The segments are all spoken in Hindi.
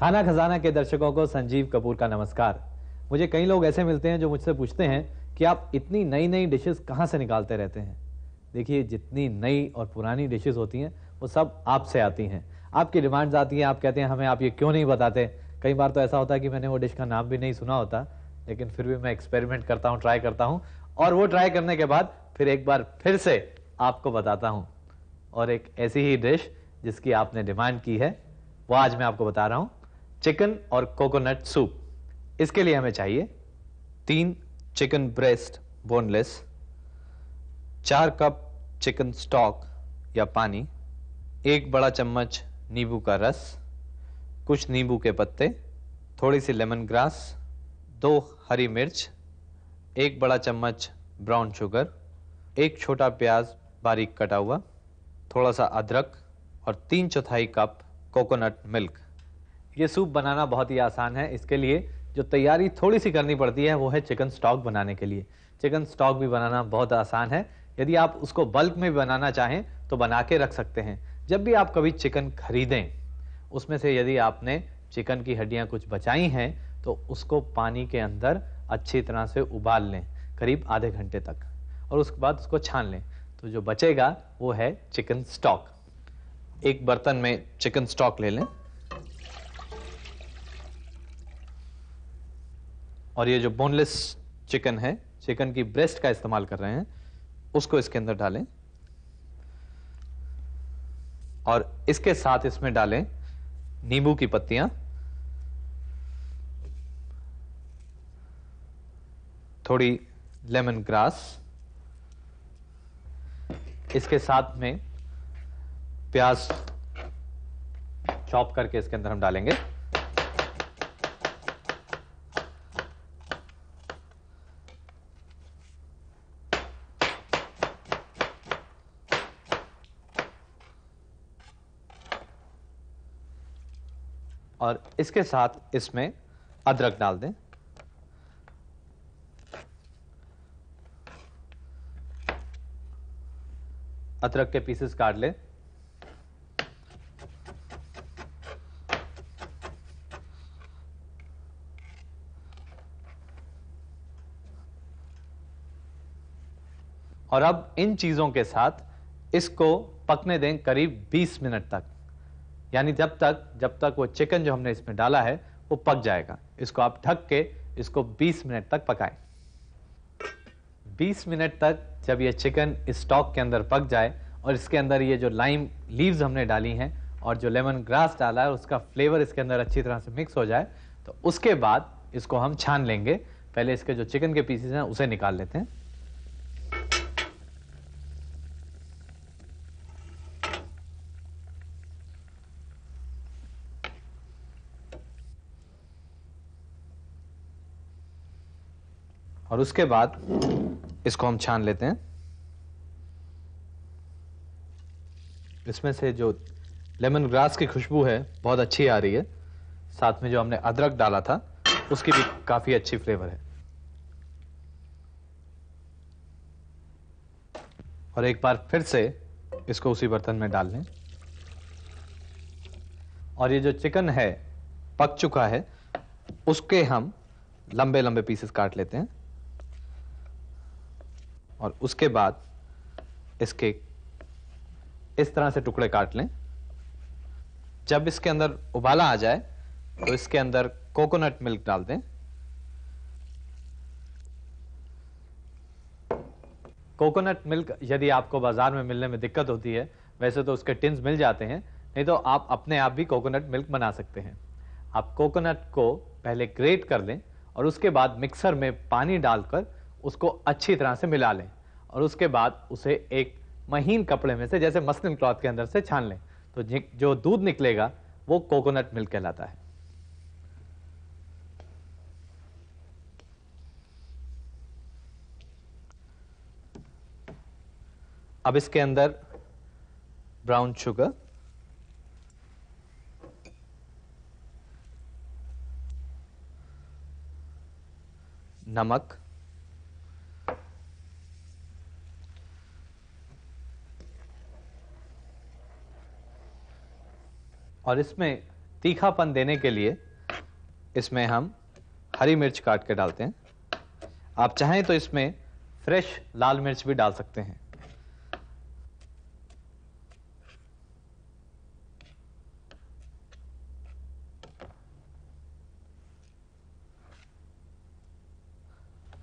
खाना खजाना के दर्शकों को संजीव कपूर का नमस्कार मुझे कई लोग ऐसे मिलते हैं जो मुझसे पूछते हैं कि आप इतनी नई नई डिशेस कहाँ से निकालते रहते हैं देखिए जितनी नई और पुरानी डिशेस होती हैं वो सब आपसे आती हैं आपकी डिमांड्स आती हैं आप कहते हैं हमें आप ये क्यों नहीं बताते कई बार तो ऐसा होता है कि मैंने वो डिश का नाम भी नहीं सुना होता लेकिन फिर भी मैं एक्सपेरिमेंट करता हूँ ट्राई करता हूँ और वो ट्राई करने के बाद फिर एक बार फिर से आपको बताता हूँ और एक ऐसी ही डिश जिसकी आपने डिमांड की है वो आज मैं आपको बता रहा हूँ चिकन और कोकोनट सूप इसके लिए हमें चाहिए तीन चिकन ब्रेस्ट बोनलेस चार कप चिकन स्टॉक या पानी एक बड़ा चम्मच नींबू का रस कुछ नींबू के पत्ते थोड़ी सी लेमन ग्रास दो हरी मिर्च एक बड़ा चम्मच ब्राउन शुगर एक छोटा प्याज बारीक कटा हुआ थोड़ा सा अदरक और तीन चौथाई कप कोकोनट मिल्क ये सूप बनाना बहुत ही आसान है इसके लिए जो तैयारी थोड़ी सी करनी पड़ती है वो है चिकन स्टॉक बनाने के लिए चिकन स्टॉक भी बनाना बहुत आसान है यदि आप उसको बल्क में बनाना चाहें तो बना के रख सकते हैं जब भी आप कभी चिकन खरीदें उसमें से यदि आपने चिकन की हड्डियां कुछ बचाई हैं तो उसको पानी के अंदर अच्छी तरह से उबाल लें करीब आधे घंटे तक और उसके बाद उसको छान लें तो जो बचेगा वो है चिकन स्टॉक एक बर्तन में चिकन स्टॉक ले लें और ये जो बोनलेस चिकन है चिकन की ब्रेस्ट का इस्तेमाल कर रहे हैं उसको इसके अंदर डालें और इसके साथ इसमें डालें नींबू की पत्तियां थोड़ी लेमन ग्रास इसके साथ में प्याज चॉप करके इसके अंदर हम डालेंगे और इसके साथ इसमें अदरक डाल दें अदरक के पीसेस काट लें और अब इन चीजों के साथ इसको पकने दें करीब 20 मिनट तक यानी जब तक जब तक वो चिकन जो हमने इसमें डाला है वो पक जाएगा इसको आप ढक के इसको 20 मिनट तक पकाएं 20 मिनट तक जब ये चिकन स्टॉक के अंदर पक जाए और इसके अंदर ये जो लाइम लीव्स हमने डाली हैं और जो लेमन ग्रास डाला है उसका फ्लेवर इसके अंदर अच्छी तरह से मिक्स हो जाए तो उसके बाद इसको हम छान लेंगे पहले इसके जो चिकन के पीसेस हैं उसे निकाल लेते हैं और उसके बाद इसको हम छान लेते हैं इसमें से जो लेमन ग्रास की खुशबू है बहुत अच्छी आ रही है साथ में जो हमने अदरक डाला था उसकी भी काफ़ी अच्छी फ्लेवर है और एक बार फिर से इसको उसी बर्तन में डाल लें और ये जो चिकन है पक चुका है उसके हम लंबे लंबे पीसेस काट लेते हैं और उसके बाद इसके इस तरह से टुकड़े काट लें जब इसके अंदर उबाला आ जाए तो इसके अंदर कोकोनट मिल्क डाल दें कोकोनट मिल्क यदि आपको बाजार में मिलने में दिक्कत होती है वैसे तो उसके टिन्स मिल जाते हैं नहीं तो आप अपने आप भी कोकोनट मिल्क बना सकते हैं आप कोकोनट को पहले ग्रेट कर लें और उसके बाद मिक्सर में पानी डालकर उसको अच्छी तरह से मिला लें और उसके बाद उसे एक महीन कपड़े में से जैसे मसलिन क्लॉथ के अंदर से छान लें तो जो दूध निकलेगा वो कोकोनट मिल्क कहलाता है अब इसके अंदर ब्राउन शुगर नमक और इसमें तीखापन देने के लिए इसमें हम हरी मिर्च काट के डालते हैं आप चाहें तो इसमें फ्रेश लाल मिर्च भी डाल सकते हैं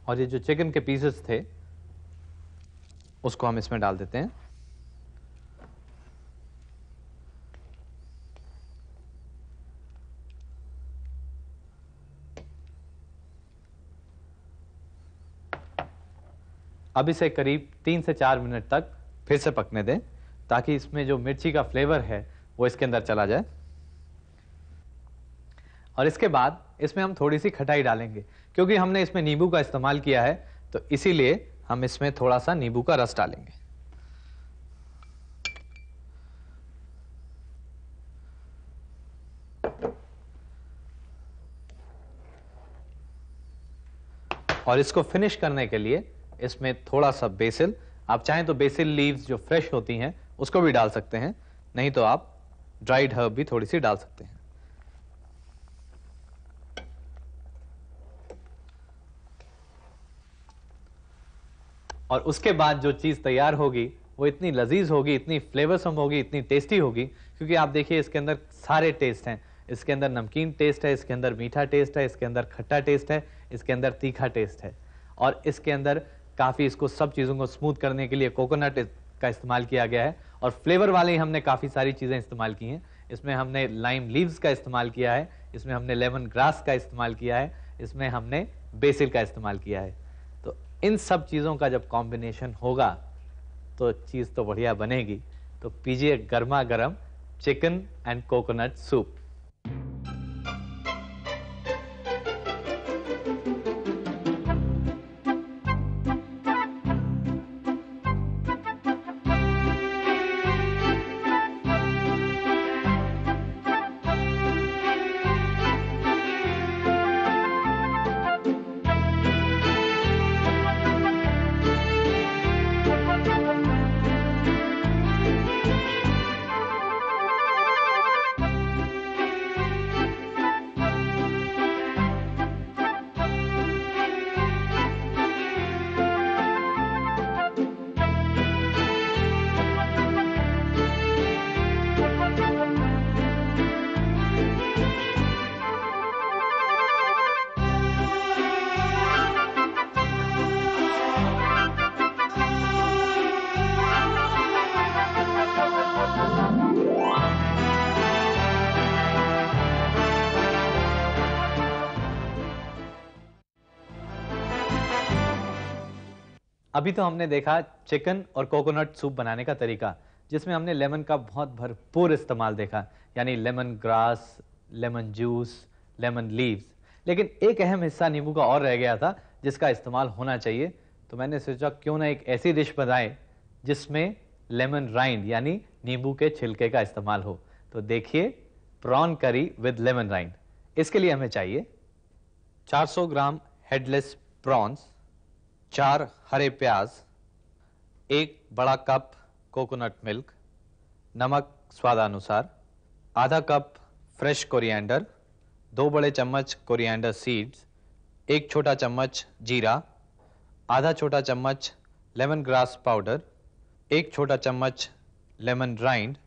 और ये जो चिकन के पीसेस थे उसको हम इसमें डाल देते हैं अब इसे करीब तीन से चार मिनट तक फिर से पकने दें ताकि इसमें जो मिर्ची का फ्लेवर है वो इसके अंदर चला जाए और इसके बाद इसमें हम थोड़ी सी खटाई डालेंगे क्योंकि हमने इसमें नींबू का इस्तेमाल किया है तो इसीलिए हम इसमें थोड़ा सा नींबू का रस डालेंगे और इसको फिनिश करने के लिए इसमें थोड़ा सा बेसिल आप चाहें तो बेसिल लीव्स जो फ्रेश होती हैं उसको भी डाल सकते हैं नहीं तो आप ड्राइड हर्ब भी थोड़ी सी डाल सकते हैं और उसके बाद जो चीज़ तैयार होगी वो इतनी लजीज होगी इतनी फ्लेवरसम होगी इतनी टेस्टी होगी क्योंकि आप देखिए इसके अंदर सारे टेस्ट हैं इसके अंदर नमकीन टेस्ट है इसके अंदर मीठा टेस्ट है इसके अंदर खट्टा टेस्ट है इसके अंदर तीखा टेस्ट है और इसके अंदर काफ़ी इसको सब चीज़ों को स्मूथ करने के लिए कोकोनट का इस्तेमाल किया गया है और फ्लेवर वाले ही हमने काफ़ी सारी चीज़ें इस्तेमाल की हैं इसमें हमने लाइम लीव्स का इस्तेमाल किया है इसमें हमने लेमन ग्रास का इस्तेमाल किया है इसमें हमने बेसिल का इस्तेमाल किया है तो इन सब चीज़ों का जब कॉम्बिनेशन होगा तो चीज़ तो बढ़िया बनेगी तो पीजिए गर्मा गर्म चिकन एंड कोकोनट सूप अभी तो हमने देखा चिकन और कोकोनट सूप बनाने का तरीका जिसमें हमने लेमन का बहुत भरपूर इस्तेमाल देखा यानी lemon grass lemon juice lemon leaves लेकिन एक अहम हिस्सा नींबू का और रह गया था जिसका इस्तेमाल होना चाहिए तो मैंने सोचा क्यों ना एक ऐसी डिश बनाए जिसमें लेमन राइंड यानी नींबू के छिलके का इस्तेमाल हो तो देखिए प्रॉन करी विद लेमन राइंड इसके लिए हमें चाहिए 400 ग्राम हेडलेस प्रॉन्स चार हरे प्याज एक बड़ा कप कोकोनट मिल्क नमक स्वादानुसार आधा कप फ्रेश कोरिएंडर दो बड़े चम्मच कोरिएंडर सीड्स एक छोटा चम्मच जीरा आधा छोटा चम्मच लेमन ग्रास पाउडर एक छोटा चम्मच लेमन ग्राइंड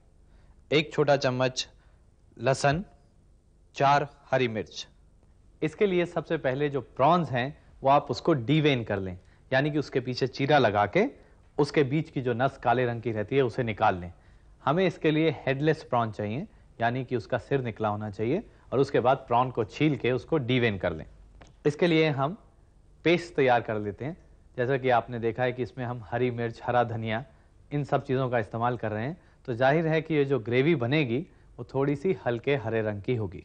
एक छोटा चम्मच लहसन चार हरी मिर्च इसके लिए सबसे पहले जो प्रॉन्स हैं वो आप उसको डीवेन कर लें यानी कि उसके पीछे चीरा लगा के उसके बीच की जो नस काले रंग की रहती है उसे निकाल लें हमें इसके लिए हेडलेस प्रॉन चाहिए यानी कि उसका सिर निकला होना चाहिए और उसके बाद प्रॉन को छील के उसको डीवेन कर लें इसके लिए हम पेस्ट तैयार कर लेते हैं जैसा कि आपने देखा है कि इसमें हम हरी मिर्च हरा धनिया इन सब चीज़ों का इस्तेमाल कर रहे हैं तो जाहिर है कि ये जो ग्रेवी बनेगी वो थोड़ी सी हल्के हरे रंग की होगी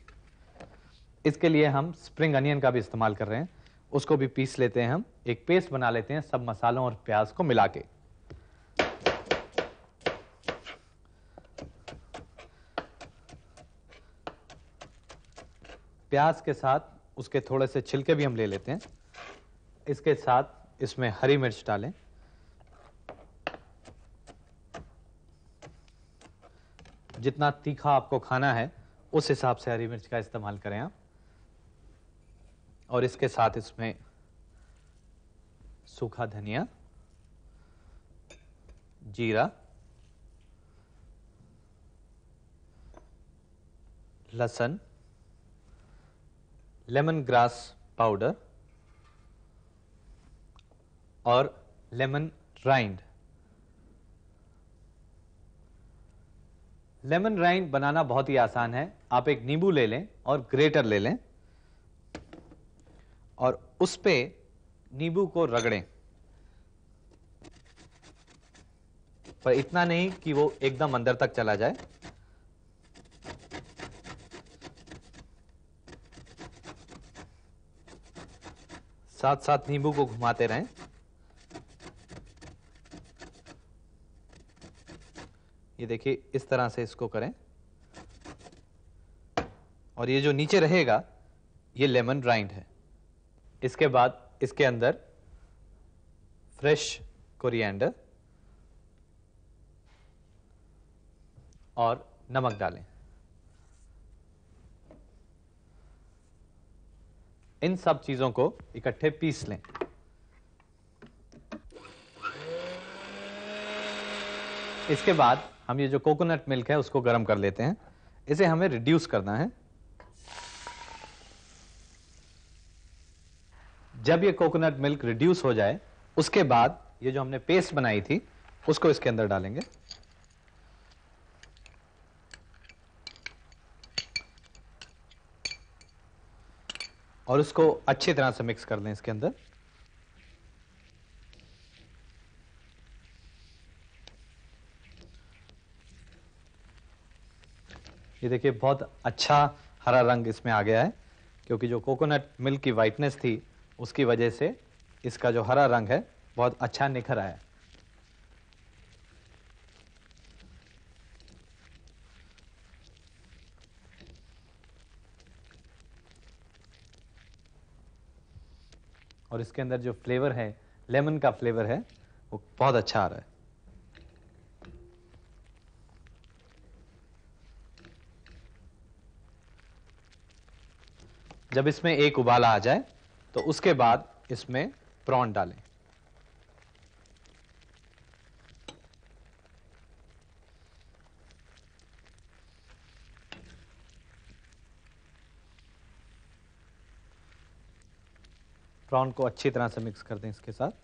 इसके लिए हम स्प्रिंग अनियन का भी इस्तेमाल कर रहे हैं उसको भी पीस लेते हैं हम एक पेस्ट बना लेते हैं सब मसालों और प्याज को मिला के प्याज के साथ उसके थोड़े से छिलके भी हम ले लेते हैं इसके साथ इसमें हरी मिर्च डालें जितना तीखा आपको खाना है उस हिसाब से हरी मिर्च का इस्तेमाल करें आप और इसके साथ इसमें सूखा धनिया जीरा लसन लेमन ग्रास पाउडर और लेमन राइंड लेमन राइंड बनाना बहुत ही आसान है आप एक नींबू ले लें और ग्रेटर ले लें और उस पे नींबू को रगड़ें पर इतना नहीं कि वो एकदम अंदर तक चला जाए साथ साथ नींबू को घुमाते रहें ये देखिए इस तरह से इसको करें और ये जो नीचे रहेगा ये लेमन राइंड है इसके बाद इसके अंदर फ्रेश कोरिएंडर और नमक डालें इन सब चीजों को इकट्ठे पीस लें इसके बाद हम ये जो कोकोनट मिल्क है उसको गर्म कर लेते हैं इसे हमें रिड्यूस करना है जब ये कोकोनट मिल्क रिड्यूस हो जाए उसके बाद ये जो हमने पेस्ट बनाई थी उसको इसके अंदर डालेंगे और उसको अच्छी तरह से मिक्स कर लें इसके अंदर ये देखिए बहुत अच्छा हरा रंग इसमें आ गया है क्योंकि जो कोकोनट मिल्क की वाइटनेस थी उसकी वजह से इसका जो हरा रंग है बहुत अच्छा निखर आया और इसके अंदर जो फ्लेवर है लेमन का फ्लेवर है वो बहुत अच्छा आ रहा है जब इसमें एक उबाला आ जाए तो उसके बाद इसमें प्रॉन डालें प्रॉन को अच्छी तरह से मिक्स कर दें इसके साथ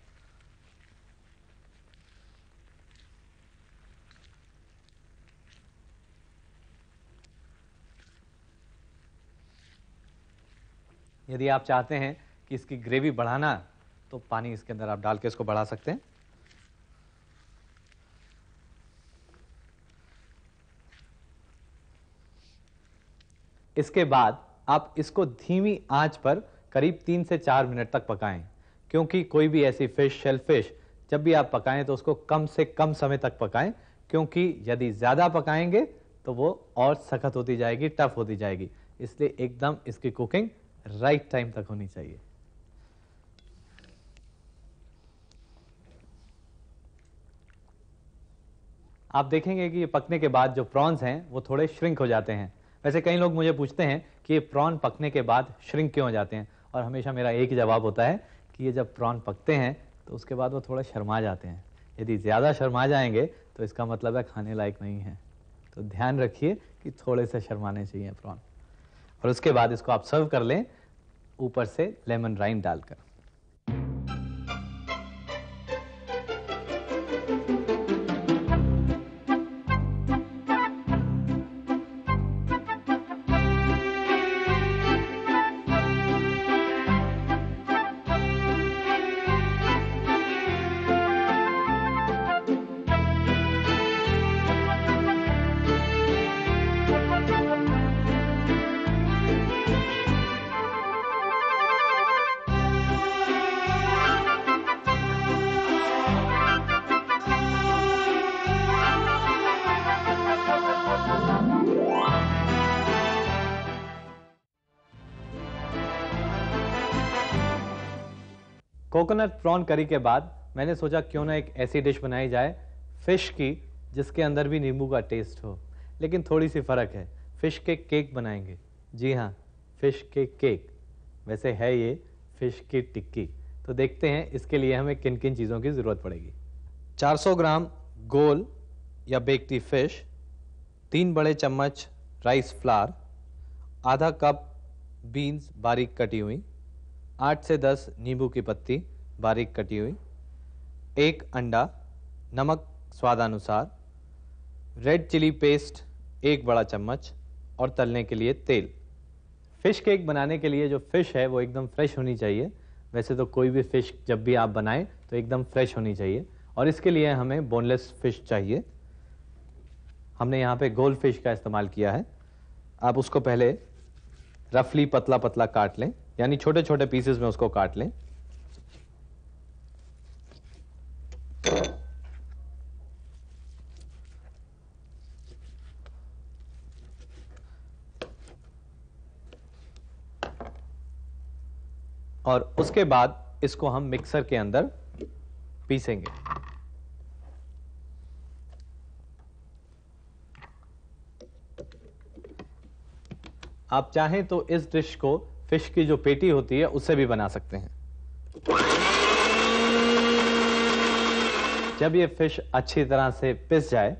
यदि आप चाहते हैं कि इसकी ग्रेवी बढ़ाना तो पानी इसके अंदर आप डाल के इसको बढ़ा सकते हैं इसके बाद आप इसको धीमी आंच पर करीब तीन से चार मिनट तक पकाएं क्योंकि कोई भी ऐसी फिश शेल फिश जब भी आप पकाएं तो उसको कम से कम समय तक पकाएं क्योंकि यदि ज़्यादा पकाएंगे तो वो और सख्त होती जाएगी टफ होती जाएगी इसलिए एकदम इसकी कुकिंग राइट टाइम तक होनी चाहिए आप देखेंगे कि पकने के बाद जो प्रॉन्स हैं वो थोड़े श्रिंक हो जाते हैं वैसे कई लोग मुझे पूछते हैं कि ये प्रॉन पकने के बाद श्रिंक क्यों हो जाते हैं और हमेशा मेरा एक ही जवाब होता है कि ये जब प्रॉन पकते हैं तो उसके बाद वो थोड़ा शर्मा जाते हैं यदि ज़्यादा शर्मा जाएंगे तो इसका मतलब है खाने लायक नहीं है तो ध्यान रखिए कि थोड़े से शर्माने चाहिए प्रॉन और उसके बाद इसको आप सर्व कर लें ऊपर से लेमन राइन डालकर कोकोनट प्रॉन करी के बाद मैंने सोचा क्यों ना एक ऐसी डिश बनाई जाए फिश की जिसके अंदर भी नींबू का टेस्ट हो लेकिन थोड़ी सी फ़र्क है फ़िश के केक बनाएंगे जी हाँ फ़िश के केक वैसे है ये फ़िश की टिक्की तो देखते हैं इसके लिए हमें किन किन चीज़ों की ज़रूरत पड़ेगी 400 ग्राम गोल या बेकती फ़िश तीन बड़े चम्मच राइस फ्लार आधा कप बीन्स बारीक कटी हुई आठ से दस नींबू की पत्ती बारीक कटी हुई एक अंडा नमक स्वादानुसार रेड चिली पेस्ट एक बड़ा चम्मच और तलने के लिए तेल फ़िश केक बनाने के लिए जो फ़िश है वो एकदम फ्रेश होनी चाहिए वैसे तो कोई भी फ़िश जब भी आप बनाएं तो एकदम फ्रेश होनी चाहिए और इसके लिए हमें बोनलेस फ़िश चाहिए हमने यहाँ पे गोल्ड फिश का इस्तेमाल किया है आप उसको पहले रफली पतला पतला काट लें यानी छोटे छोटे पीसेस में उसको काट लें और उसके बाद इसको हम मिक्सर के अंदर पीसेंगे आप चाहें तो इस डिश को फिश की जो पेटी होती है उससे भी बना सकते हैं जब ये फिश अच्छी तरह से पिस जाए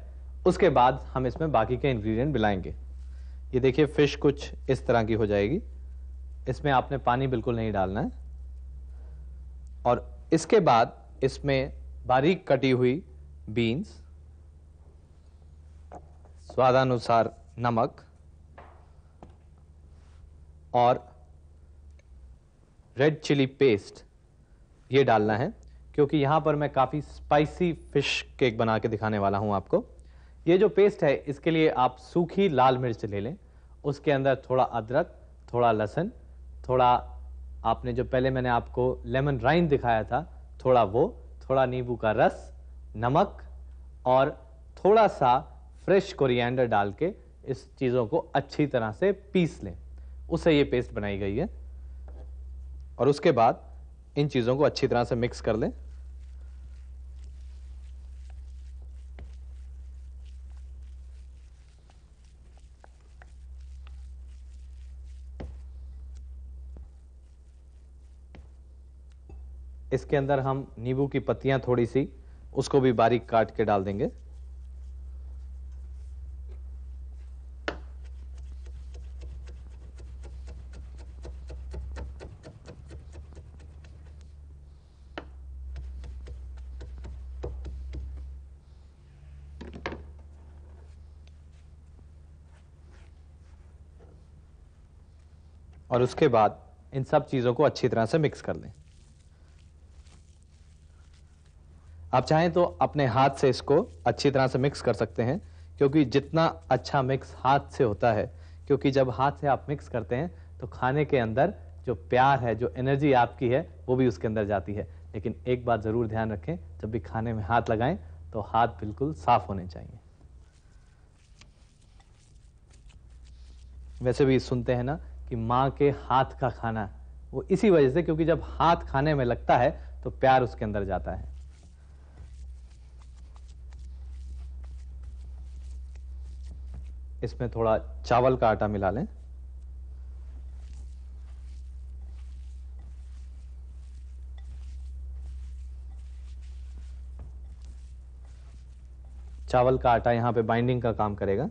उसके बाद हम इसमें बाकी के इंग्रेडिएंट मिलाएंगे ये देखिए फिश कुछ इस तरह की हो जाएगी इसमें आपने पानी बिल्कुल नहीं डालना है और इसके बाद इसमें बारीक कटी हुई बीन्स स्वादानुसार नमक और रेड चिली पेस्ट ये डालना है क्योंकि यहाँ पर मैं काफ़ी स्पाइसी फिश केक बना के दिखाने वाला हूँ आपको ये जो पेस्ट है इसके लिए आप सूखी लाल मिर्च ले लें उसके अंदर थोड़ा अदरक थोड़ा लहसुन थोड़ा आपने जो पहले मैंने आपको लेमन राइन दिखाया था थोड़ा वो थोड़ा नींबू का रस नमक और थोड़ा सा फ्रेश कोरिएंडर डाल के इस चीज़ों को अच्छी तरह से पीस लें उससे ये पेस्ट बनाई गई है और उसके बाद इन चीज़ों को अच्छी तरह से मिक्स कर लें इसके अंदर हम नींबू की पत्तियां थोड़ी सी उसको भी बारीक काट के डाल देंगे और उसके बाद इन सब चीज़ों को अच्छी तरह से मिक्स कर लें आप चाहें तो अपने हाथ से इसको अच्छी तरह से मिक्स कर सकते हैं क्योंकि जितना अच्छा मिक्स हाथ से होता है क्योंकि जब हाथ से आप मिक्स करते हैं तो खाने के अंदर जो प्यार है जो एनर्जी आपकी है वो भी उसके अंदर जाती है लेकिन एक बात ज़रूर ध्यान रखें जब भी खाने में हाथ लगाएं तो हाथ बिल्कुल साफ होने चाहिए वैसे भी सुनते हैं ना कि माँ के हाथ का खाना वो इसी वजह से क्योंकि जब हाथ खाने में लगता है तो प्यार उसके अंदर जाता है इसमें थोड़ा चावल का आटा मिला लें चावल का आटा यहां पे बाइंडिंग का काम करेगा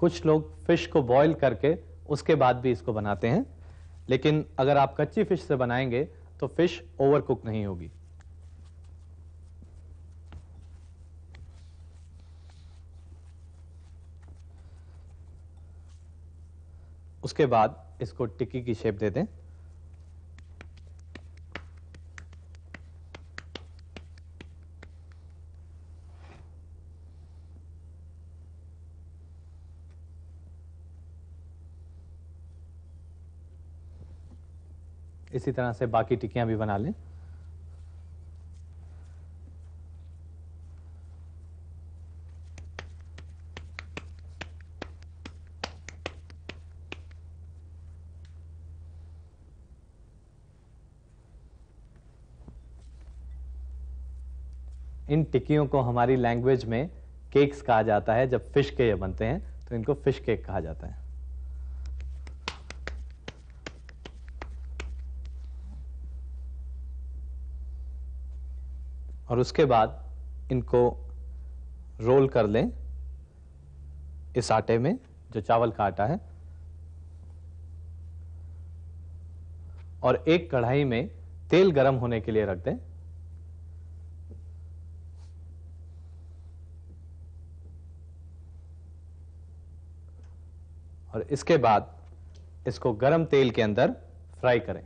कुछ लोग फिश को बॉईल करके उसके बाद भी इसको बनाते हैं लेकिन अगर आप कच्ची फिश से बनाएंगे तो फिश ओवर कुक नहीं होगी उसके बाद इसको टिक्की की शेप दे दें इसी तरह से बाकी टिकियां भी बना लें इन टिक्कियों को हमारी लैंग्वेज में केक्स कहा जाता है जब फिश के ये बनते हैं तो इनको फिश केक कहा जाता है और उसके बाद इनको रोल कर लें इस आटे में जो चावल का आटा है और एक कढ़ाई में तेल गरम होने के लिए रख दें और इसके बाद इसको गरम तेल के अंदर फ्राई करें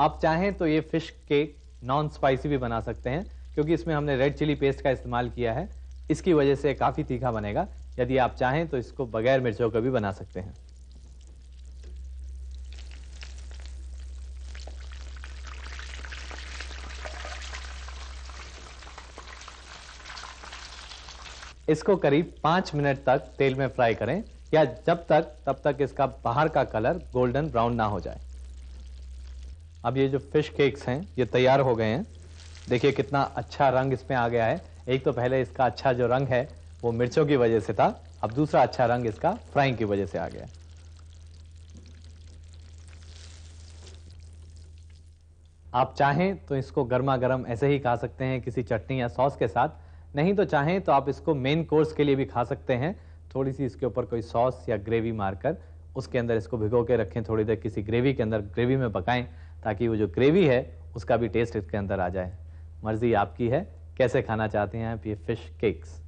आप चाहें तो ये फिश केक नॉन स्पाइसी भी बना सकते हैं क्योंकि इसमें हमने रेड चिली पेस्ट का इस्तेमाल किया है इसकी वजह से काफ़ी तीखा बनेगा यदि आप चाहें तो इसको बगैर मिर्चों का भी बना सकते हैं इसको करीब पाँच मिनट तक तेल में फ्राई करें या जब तक तब तक इसका बाहर का कलर गोल्डन ब्राउन ना हो जाए अब ये जो फिश केक्स हैं ये तैयार हो गए हैं देखिए कितना अच्छा रंग इसमें आ गया है एक तो पहले इसका अच्छा जो रंग है वो मिर्चों की वजह से था अब दूसरा अच्छा रंग इसका फ्राइंग की वजह से आ गया आप चाहें तो इसको गर्मा गर्म ऐसे ही खा सकते हैं किसी चटनी या सॉस के साथ नहीं तो चाहें तो आप इसको मेन कोर्स के लिए भी खा सकते हैं थोड़ी सी इसके ऊपर कोई सॉस या ग्रेवी मारकर उसके अंदर इसको भिगो के रखें थोड़ी देर किसी ग्रेवी के अंदर ग्रेवी में पकाएं ताकि वो जो ग्रेवी है उसका भी टेस्ट इसके अंदर आ जाए मर्ज़ी आपकी है कैसे खाना चाहते हैं आप ये फ़िश केक्स